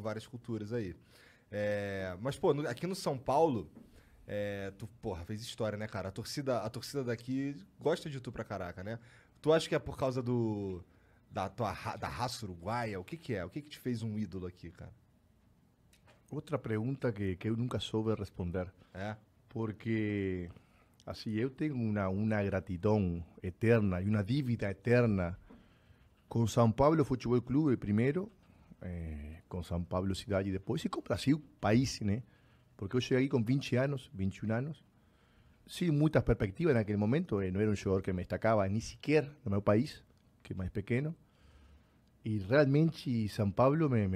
várias culturas aí. É, mas, pô, no, aqui no São Paulo, é, tu, porra, fez história, né, cara? A torcida, a torcida daqui gosta de tu pra caraca, né? Tu acha que é por causa do. da tua da raça uruguaia? O que que é? O que que te fez um ídolo aqui, cara? Outra pergunta que, que eu nunca soube responder. É? Porque, assim, eu tenho uma, uma gratidão eterna e uma dívida eterna com São Paulo Futebol Clube, primeiro, Eh, con San Pablo, Ciudad y después y compra así un país, ¿eh? Porque yo llegué con con 20 años, 21 años sin muchas perspectivas en aquel momento. Eh, no era un jugador que me destacaba ni siquiera en mi país, que es más pequeño. Y realmente San Pablo me,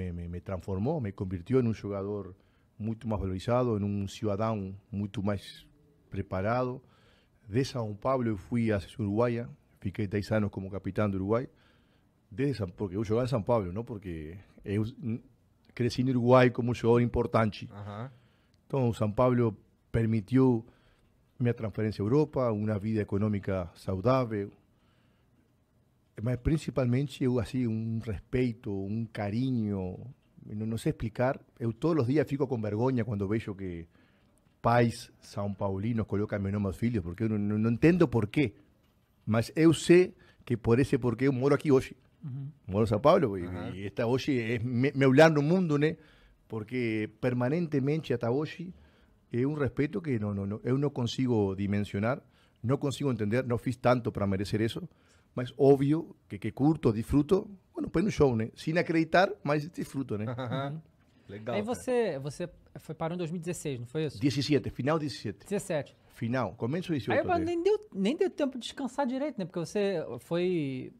transformó, me convirtió en un jugador mucho más valorizado, en un ciudadano mucho más preparado. De San Pablo fui a Uruguay, fiqué 10 años como capitán de Uruguay, desde porque yo jugaba en San Pablo, no porque Eu cresci no Uruguai como jogador importante. Então, o São Paulo permitiu minha transferência à Europa, uma vida econômica saudável, mas principalmente eu assim um respeito, um carinho, não, não, sei explicar. Eu todos os dias fico com vergonha quando vejo que pais são paulinos colocam meu nome aos filhos, porque eu não, não, não entendo porquê. Mas eu sei que por esse porquê eu moro aqui hoje. Uh Moro em São Paulo e uh -huh. y hasta hoy mundo, né porque permanentemente até hoje é um respeito que não não não eu não consigo dimensionar, não consigo entender, não fiz tanto para merecer isso mas óbvio que, que curto, disfruto, bueno, pues un show, né? Sem acreditar, mas disfruto, né Legal. Aí você, você foi parou em 2016, não foi isso? 17, final 17. 17. Final, começo 18. Aí nem deu, nem deu tempo de descansar direito, né? Porque você foi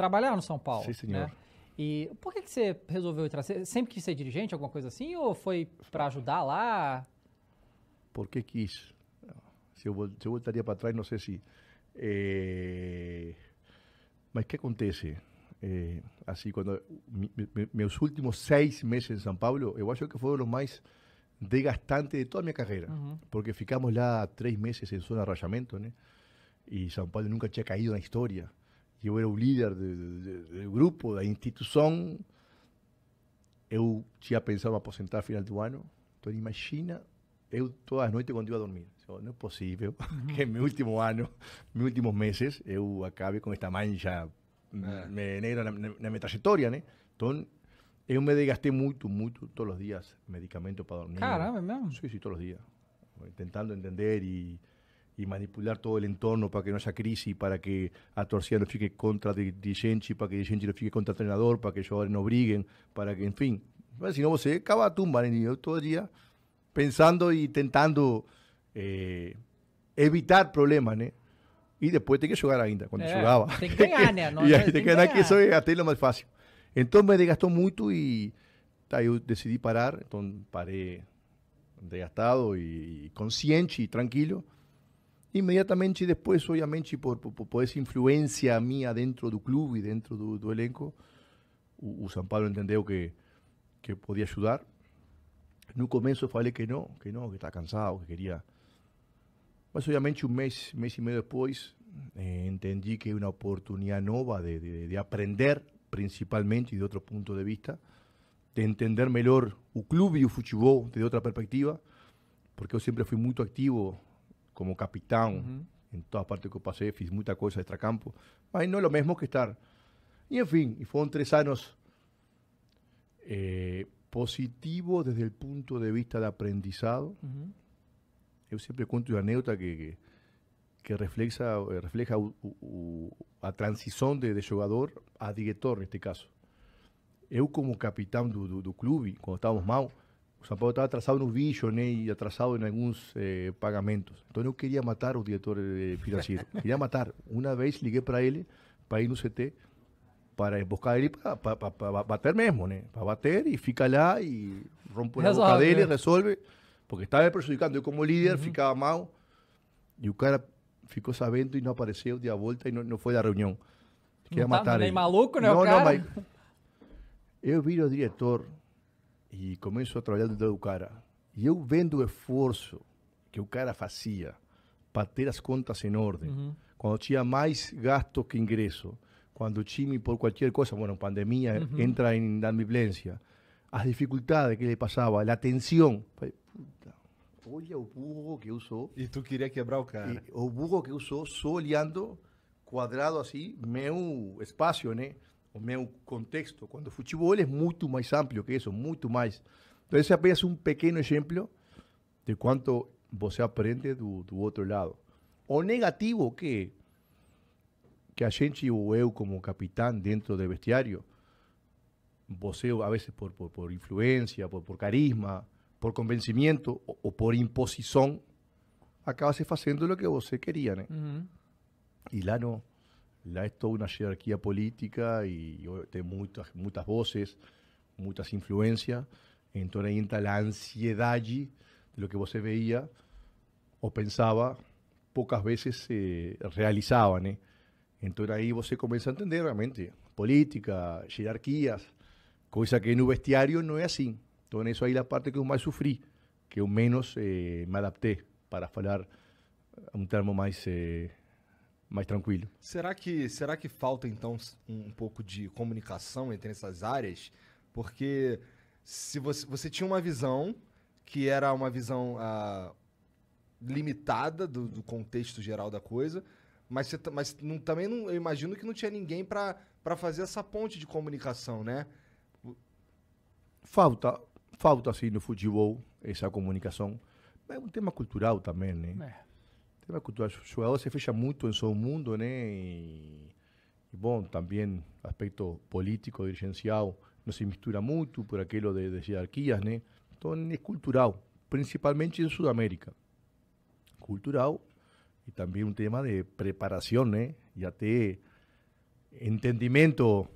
trabalhar no São Paulo. Sim, senhor. Né? E por que, que você resolveu entrar? Você sempre quis ser dirigente, alguma coisa assim? Ou foi para ajudar lá? Porque quis. Se eu, se eu voltaria para trás, não sei se. É... Mas o que acontece? É, assim, quando meus últimos seis meses em São Paulo, eu acho que foram os mais desgastantes de toda a minha carreira. Uhum. Porque ficamos lá três meses em zona de rajamento, né? E São Paulo nunca tinha caído na história. Yo era un líder del grupo, la institución. Eu tinha pensaba em aposentar no final de año. Entonces, imagina, yo todas noches cuando iba a dormir. No es posible que en mi último año, mis últimos meses, yo acabe con esta mancha mm, ah. negra en na, minha Entonces, yo me desgasté mucho, mucho, todos los días, medicamentos para dormir. Caramba, Sí, Sí, todos los días. Intentando entender y y manipular todo el entorno para que no haya crisis, para que torcida no fique contra Digenchi, para que Digenchi no fique contra el entrenador, para que ellos no briguen, para que, en fin. si no, se acaba tumba en el todo el día pensando y intentando eh, evitar problemas, ¿eh? Y después te que jugar ainda, cuando jugaba. Eh, te ¿no? y te, que eso es lo más fácil. Entonces me desgastó mucho y decidí parar, entonces paré desgastado y, y consciente y tranquilo. Inmediatamente después, obviamente, por, por, por mía influencia mía dentro club y dentro del elenco, San Pablo entendió que, podía ayudar. en No un fale que no, que no, que estaba cansado, que quería... Pues obviamente, un mes mes y medio después eh, que una oportunidad oportunidad nova de, de, aprender, principalmente, de otro punto de vista, de entender mejor el club y el fútbol de otra perspectiva, porque yo siempre fui muy activo como capitán, en todas partes que pasé, fiz mucha cosa extracampo. ahí no es lo mismo que estar. Y en fin, y fueron tres años eh, positivos desde el punto de vista de aprendizado. Yo siempre cuento una anécdota que, que, refleja refleja la a transición de, de jugador a director, en este caso. Yo, como capitán del club, cuando estábamos mal, o Pablo estaba atrasado un vision y y atrasado en algunos eh, pagamentos. Entonces no quería matar a director financiero quería Quería matar. Una vez ligué para él para ir no CT para buscar y para bater mesmo, Para bater y fica lá y rompe la boca y resuelve. Porque estaba perjudicando. Yo como líder, ficaba mal. y el cara ficou sabiendo y no apareció de a vuelta y no no la reunión. reunión. matar maluco, ¿no, No, cara? Yo vi al director. e começo a trabalhar do lado do cara. E eu vendo o esforço que o cara fazia para ter as contas em ordem, uhum. quando tinha mais gasto que ingresso, quando o time, por qualquer coisa, bueno, pandemia, uhum. entra em ambivalência, as dificuldades que ele passava, a tensão. Falei, puta, olha o burro que usou E tu queria quebrar o cara. E, o burro que usou só olhando quadrado assim, meu espaço, né? o meu contexto, cuando fútbol es mucho más amplio que eso, mucho más. Entonces, apenas un pequeño ejemplo de cuánto vos aprende tu otro lado. O negativo que que a gente como capitán dentro de vestuario, vos a veces por, por, por por, carisma, por convencimiento o por imposición, acaba haciendo lo que vos querías. Y la no la es toda una jerarquía política y, y muchas, muchas voces, muchas influencias. entonces ahí entra la ansiedad de lo que se veía o pensaba, pocas veces se realizaban. ¿eh? Entonces ahí se comienza a entender realmente política, jerarquías, cosa que en un bestiario no es así. Entonces eso ahí la parte que más sufrí, que menos eh, me adapté para hablar un termo más eh, mais tranquilo. Será que, será que falta então um pouco de comunicação entre essas áreas? Porque se você, você tinha uma visão que era uma visão ah, limitada do, do, contexto geral da coisa, mas, você, mas não, também não, eu imagino que não tinha ninguém para fazer essa ponte de comunicação, né? Falta, falta sim no futebol essa comunicação. É um tema cultural também, né? É. La cultura los jugadores se fecha mucho en su mundo, né? y, bueno, también aspecto político, dirigenciado no se mistura mucho por aquello de, de jerarquías né? es cultural, principalmente en Sudamérica. Cultural y también un tema de preparación ya te entendimiento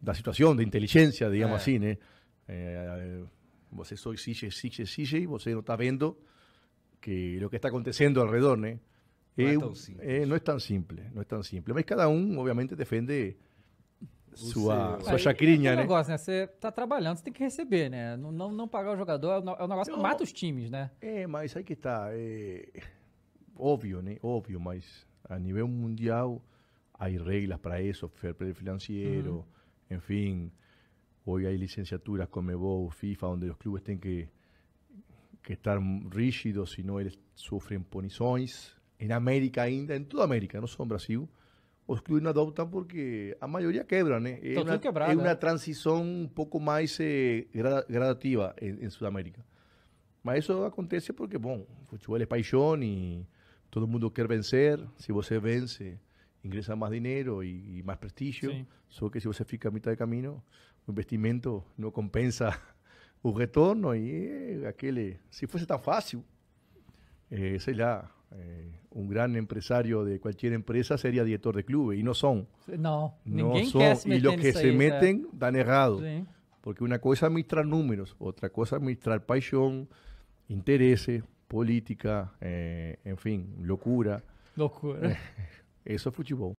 de la situación, de inteligencia, digamos ah. así. né? Eh, você só Sige, y vos y está viendo que lo que está aconteciendo alrededor, ¿no? Ah, eh, no, es, tan simple. no es tan simple, no cada uno obviamente, defende su sua chacrinha, né? negócio, né? Você tá trabalhando, você tem que receber, eh, no Não, não, pagar o jugador es un negócio que mata os times, né? É, mas aí que tá. É... Óbvio, né? Óbvio, mas a nivel mundial hay reglas para eso fair play financeiro, uhum. enfim. hoy hay licenciaturas como FIFA, donde los clubes tienen que, que estar rígidos, no eles sofrem punições en América, India, en toda América, no son Brasil, os clubes no adoptan porque a mayoría quebran. ¿eh? Es una transición un poco más eh, gradativa en Sudamérica. Pero eso acontece porque, el pues, fútbol es paisón y todo el mundo quiere vencer. Si usted vence, ingresa más dinero y más prestigio. Solo que si usted fica a mitad de camino, el investimento no compensa un retorno. y eh, aquel si fuese tan fácil, eh, sei eh, un gran empresario de cualquier empresa sería director de clubes y no son. No, no son. Y los que se meten dan errado. Porque una cosa es administrar números, otra cosa es administrar pasión, intereses, política, eh, en fin, locura. Locura. eso es fútbol.